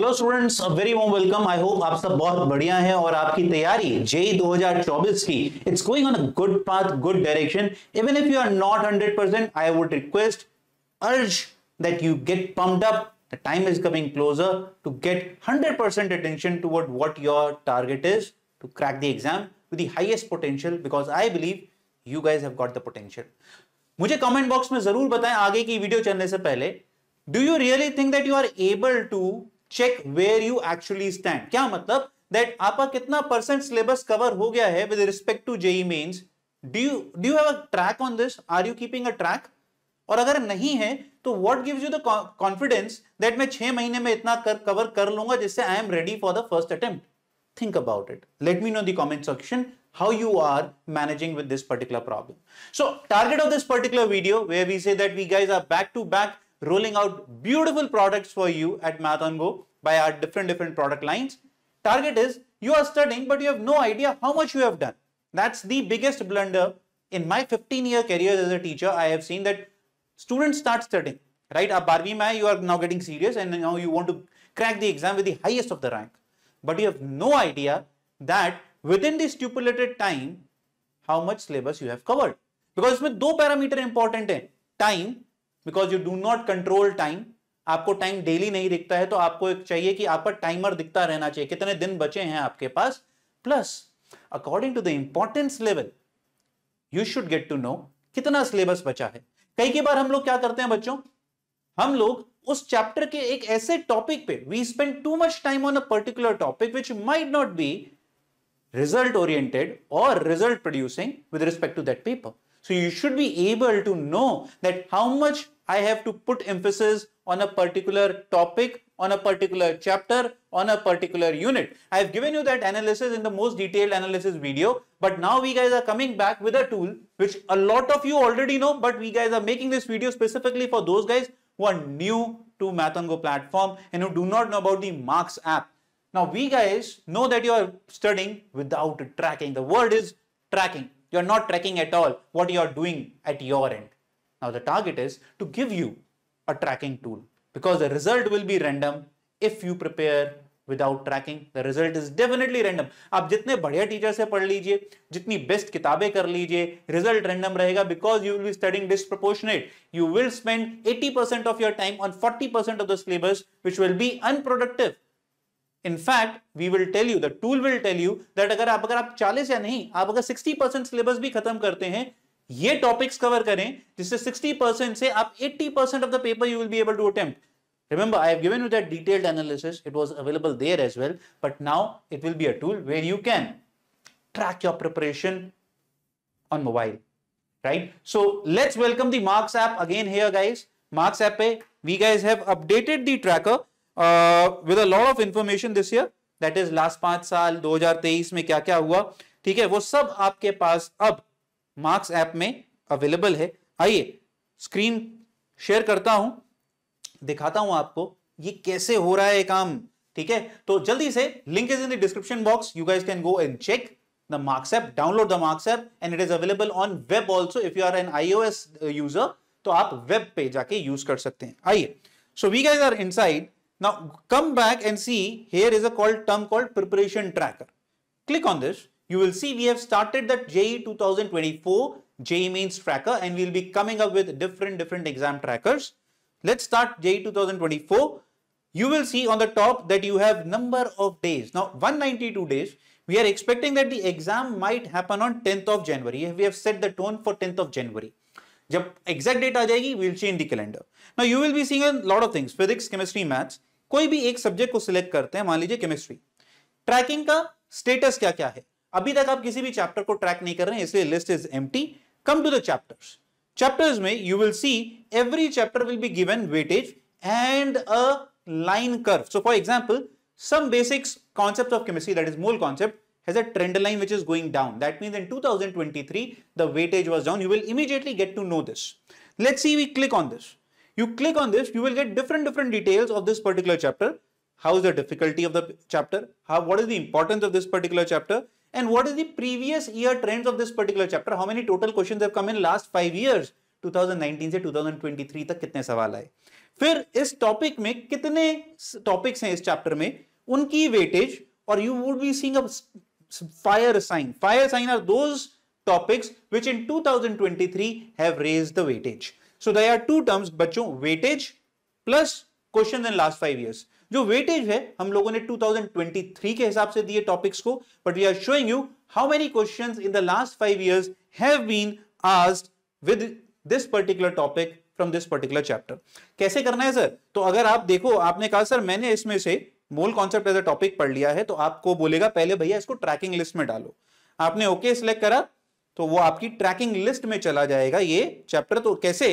Hello students a very warm welcome I hope आप सब बहुत बढ़िया हैं और आपकी तैयारी e e जे 2024 की it's going on a good path good direction even if you are not 100 percent I would request urge that you get pumped up the time is coming closer to get 100% attention toward what your target is to crack the exam with the highest potential because I believe you guys have got the potential मुझे comment box में जरूर बताएं आगे की video चलने से पहले do you really think that you are able to check where you actually stand क्या मतलब दैट आपका कितना परसेंट सिलेबस कवर हो गया है with respect to JEE Mains do you do you have a track on this are you keeping a track और अगर नहीं है तो what gives you the confidence that मैं छह महीने में इतना कर, कवर कर लूंगा जिससे I am ready for the first attempt think about it let me know in the comment how you are managing with this particular problem so target of this particular video way we say that we guys are back to back rolling out beautiful products for you at Math on Go by our different different product lines. Target is you are studying but you have no idea how much you have done. That's the biggest blunder in my 15 year career as a teacher. I have seen that students start studying, right? Ab 12वीं you are now getting serious and now you want to crack the exam with the highest of the rank. But you have no idea that within the stipulated time, how much syllabus you have covered. Because इसमें दो parameter important. हैं time. Because you do not control time आपको time daily नहीं दिखता है तो आपको चाहिए कि आपका टाइमर दिखता रहना चाहिए कितने दिन बचे हैं आपके पास plus according to the importance level you should get to know कितना सिलेबस बचा है कई के बार हम लोग क्या करते हैं बच्चों हम लोग उस चैप्टर के एक ऐसे टॉपिक पे we spend too much time on a particular topic which might not be result oriented और result producing with respect to that people So you should be able to know that how much I have to put emphasis on a particular topic, on a particular chapter, on a particular unit. I have given you that analysis in the most detailed analysis video, but now we guys are coming back with a tool which a lot of you already know, but we guys are making this video specifically for those guys who are new to MathOnGo platform and who do not know about the Marks app. Now we guys know that you are studying without tracking. The word is tracking you are not tracking at all what you are doing at your end. Now the target is to give you a tracking tool because the result will be random if you prepare without tracking. The result is definitely random. Aap jitne badhiya teacher se pad lijiye, jitni best kitabe kar lijiye, result random rahega because you will be studying disproportionate. You will spend 80% of your time on 40% of those syllabus which will be unproductive. In fact we will tell you the tool will tell you that अगर आप अगर आप 40 या नहीं आप अगर 60 percent syllabus भी खत्म करते हैं ये टॉपिक्स कवर करें जिससे 60 परसेंट से आप 80 percent of the paper you will be able to attempt Remember, I have given you that detailed analysis. It was available there as well. But now it will be a tool where you can track your preparation on mobile, right? So let's welcome the Marks app again here, guys. Marks app, we guys have updated the tracker. With a lot of information this year that is last पांच साल 2023 में क्या क्या हुआ ठीक है वो सब आपके पास अब मार्क्स ऐप में अवेलेबल है आइए स्क्रीन शेयर करता हूं दिखाता हूं आपको ये कैसे हो रहा है काम ठीक है तो जल्दी से link is in the description box you guys can go and check the Marks app download the Marks app and it is available on web also if you are an IO user तो आप web पे जाके use कर सकते हैं आइए so we guys are inside Now come back and see here is a called term called preparation tracker. Click on this. You will see we have started the JE 2024 JE mains tracker and we'll be coming up with different different exam trackers. Let's start JE 2024. You will see on the top that you have number of days. Now 192 days. We are expecting that the exam might happen on 10th of January. We have set the tone for 10th of January. जब exact date आ जाएगी will change the calendar. Now you will be seeing a lot of things: physics, chemistry, maths. कोई भी एक subject को select करते हैं मान लीजिए केमिस्ट्री ट्रैकिंग का स्टेटस क्या क्या है अभी तक आप किसी भी चैप्टर को ट्रैक नहीं कर रहे हैं इसलिए list is um come to the chapter में you will see every chapter will be given weightage and a line curve so for example some basic concept of chemistry that is mole concept has a trend line which is going down that means in 2023 the weightage was down you will immediately get to know this let's see we click on this You click on this, you will get different, different details of this particular chapter. How is the difficulty of the chapter? How, what is the importance of this particular chapter? And what is the previous year trends of this particular chapter? How many total questions have come in last five years? 2019 से 2023 तक कितने सवाल आए फिर इस topic में कितने topics हैं इस चैप्टर में उनकी वेटेज और you would be seeing a fire sign fire sign are those topics which 2023 have raised the weightage. So they are two terms बच्चों weightage plus question in last five years जो weightage है हम लोगों ने 2023 के हिसाब से दिए टॉपिक्स को but we are showing you how many questions in the last five years have been asked with this particular topic from this particular chapter कैसे करना है सर तो अगर आप देखो आपने कहा सर मैंने इसमें से मूल कॉन्सेप्ट एज अ टॉपिक पढ़ लिया है तो आपको बोलेगा पहले भैया इसको ट्रैकिंग लिस्ट में डालो आपने ओके okay सिलेक्ट करा तो वो आपकी ट्रैकिंग लिस्ट में चला जाएगा ये चैप्टर तो कैसे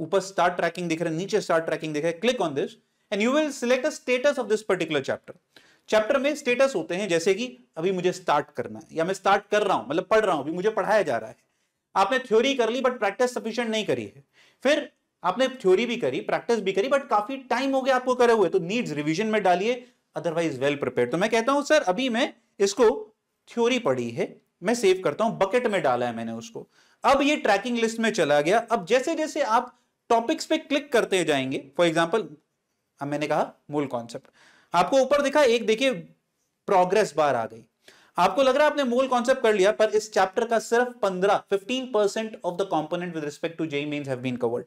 ऊपर स्टार्ट ट्रैकिंग दिख रहा है नीचे स्टार्ट ट्रैकिंग दिख रहा है click on this and you will select status of this particular chapter chapter में स्टेटस होते हैं जैसे कि अभी मुझे स्टार्ट करना है या मैं स्टार्ट कर रहा हूं मतलब पढ़ रहा हूं अभी मुझे पढ़ाया जा रहा है आपने थ्योरी कर ली बट प्रैक्टिस सफिशियंट नहीं करी है फिर आपने थ्योरी भी करी प्रैक्टिस भी करी बट काफी टाइम हो गया आपको करे हुए तो नीड्स रिविजन में डालिए अदरवाइज वेल प्रिपेयर तो मैं कहता हूं सर अभी मैं इसको थ्योरी पढ़ी है मैं सेव करता हूं बकेट में डाला है मैंने उसको अब ये ट्रैकिंग लिस्ट में चला गया अब जैसे जैसे आप टॉपिक्स पे क्लिक करते जाएंगे फॉर एग्जाम्पल मैंने कहा मूल कॉन्सेप्ट आपको ऊपर दिखा एक देखिए प्रोग्रेस बार आ गई आपको लग रहा है आपने मूल कॉन्सेप्ट कर लिया पर इस चैप्टर का सिर्फ 15 15 percent of the component with respect to JEE Mains have been covered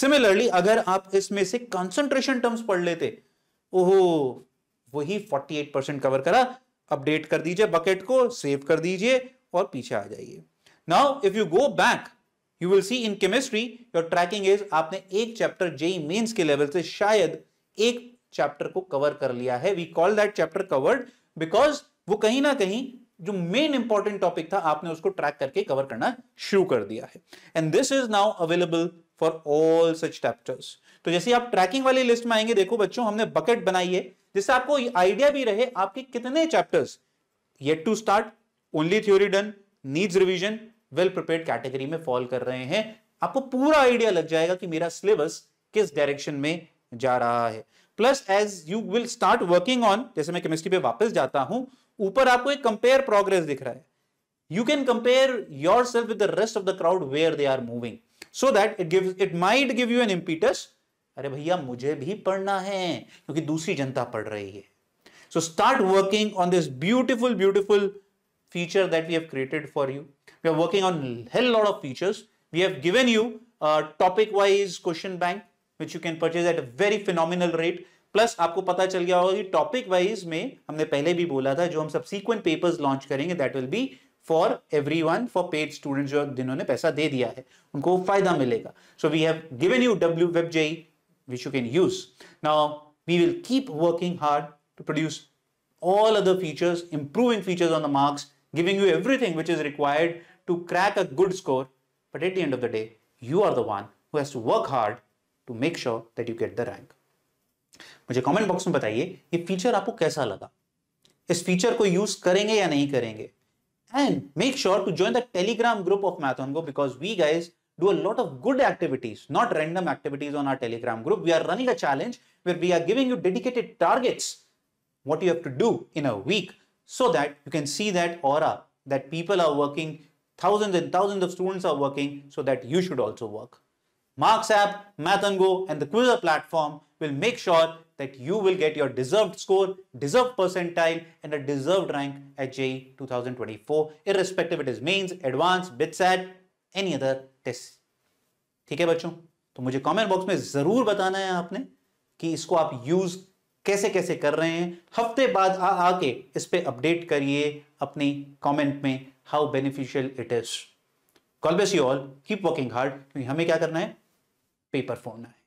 similarly अगर आप इसमें से कॉन्सेंट्रेशन टर्म्स पढ़ लेते ओहो वही 48 परसेंट कवर करा अपडेट कर दीजिए बकेट को सेव कर दीजिए और पीछे आ जाइए now if you go back you will see in chemistry your tracking is आपने एक चैप्टर जेई मेन्स के लेवल से शायद एक चैप्टर को कवर कर लिया है we call that chapter covered because वो कहीं ना कहीं जो मेन इंपॉर्टेंट टॉपिक था आपने उसको ट्रैक करके कवर करना शुरू कर दिया है and this is now available for all such chapters तो जैसे आप ट्रैकिंग वाली लिस्ट में आएंगे देखो बच्चों हमने बकेट बनाई है जिससे आपको आइडिया भी रहे आपके कितने chapters yet to start only theory done needs revision well prepared category में फॉल कर रहे हैं आपको पूरा आइडिया लग जाएगा कि मेरा सिलेबस किस डायरेक्शन में जा रहा है plus as you will start working on जैसे मैं केमिस्ट्री पे वापस जाता हूं ऊपर आपको एक कंपेयर प्रोग्रेस दिख रहा है you can compare yourself with the rest of the crowd where they are moving so that it give it might give you an impetus अरे भैया मुझे भी पढ़ना है क्योंकि दूसरी जनता पढ़ रही है so start working on this beautiful beautiful feature that we have created for you We are working on hell lot of features. We have given you a topic-wise question bank, which you can purchase at a very phenomenal rate. Plus, आपको पता चल गया होगा कि topic wise में हमने पहले भी बोला था जो हम सब्सिक्वेंट papers launch करेंगे That will be for everyone for paid students student जो जिन्होंने पैसा दे दिया है उनको फायदा मिलेगा So we have given you W web JEE which you can use now we will keep working hard all other features, improving features on the marks, giving you everything which is required to crack a good score, but at the end of the day, you are the one who has to work hard to make sure that you get the rank. मुझे comment box में बताइए ये feature आपको कैसा लगा इस feature को use करेंगे या नहीं करेंगे and make sure to join the Telegram group of Mathongo because we guys do a lot of good activities, not random activities on our Telegram group. We are running a challenge where we are giving you dedicated targets, what you have to do in a week, so that you can see that aura that people are working Thousands and thousands of students are working so that you should also work. Marks app, Mathango, and the Quizzer platform will make sure that you will get your deserved score, deserved percentile, and a deserved rank at JE 2024, irrespective it is mains, advanced, BitSat, any other test. ठीक है बच्चों तो मुझे comment box में ज़रूर बताना है आपने कि इसको आप यूज़ कैसे कैसे कर रहे हैं हफ्ते बाद आ आके इस पर अपडेट करिए अपने कमेंट में how beneficial it is call base you all keep working hard क्योंकि हमें क्या करना है पेपर फोड़ना है